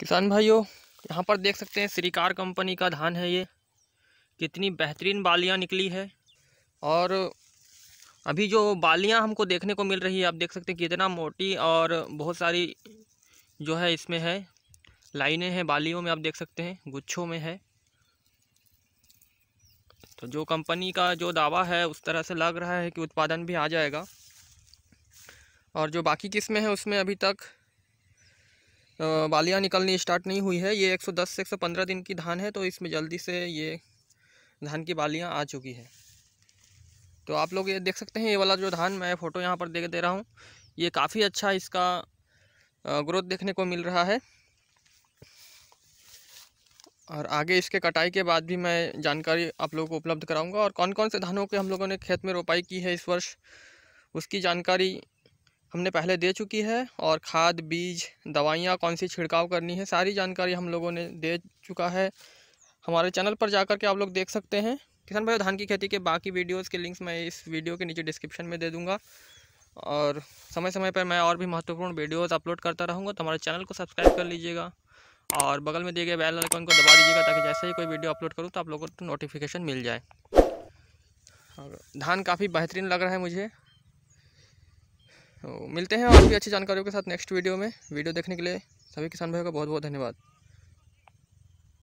किसान भाइयों यहाँ पर देख सकते हैं श्रीकार कंपनी का धान है ये कितनी बेहतरीन बालियाँ निकली है और अभी जो बालियाँ हमको देखने को मिल रही है आप देख सकते हैं कितना मोटी और बहुत सारी जो है इसमें है लाइनें हैं बालियों में आप देख सकते हैं गुच्छों में है तो जो कंपनी का जो दावा है उस तरह से लग रहा है कि उत्पादन भी आ जाएगा और जो बाकी किस्में हैं उसमें अभी तक बालियाँ निकलनी स्टार्ट नहीं हुई है ये 110 से 115 दिन की धान है तो इसमें जल्दी से ये धान की बालियाँ आ चुकी है तो आप लोग ये देख सकते हैं ये वाला जो धान मैं फ़ोटो यहाँ पर दे दे रहा हूँ ये काफ़ी अच्छा इसका ग्रोथ देखने को मिल रहा है और आगे इसके कटाई के बाद भी मैं जानकारी आप लोगों को उपलब्ध कराऊंगा और कौन कौन से धानों के हम लोगों ने खेत में रोपाई की है इस वर्ष उसकी जानकारी हमने पहले दे चुकी है और खाद बीज दवाइयाँ कौन सी छिड़काव करनी है सारी जानकारी हम लोगों ने दे चुका है हमारे चैनल पर जाकर के आप लोग देख सकते हैं किसान भाई धान की खेती के बाकी वीडियोस के लिंक्स मैं इस वीडियो के नीचे डिस्क्रिप्शन में दे दूंगा और समय समय पर मैं और भी महत्वपूर्ण वीडियोस अपलोड करता रहूँगा तो हमारे चैनल को सब्सक्राइब कर लीजिएगा और बगल में दिए गए बैल आइकॉन को दबा दीजिएगा ताकि जैसे ही कोई वीडियो अपलोड करूँ तो आप लोगों को नोटिफिकेशन मिल जाए और धान काफ़ी बेहतरीन लग रहा है मुझे तो मिलते हैं और भी अच्छी जानकारियों के साथ नेक्स्ट वीडियो में वीडियो देखने के लिए सभी किसान भाइयों का बहुत बहुत धन्यवाद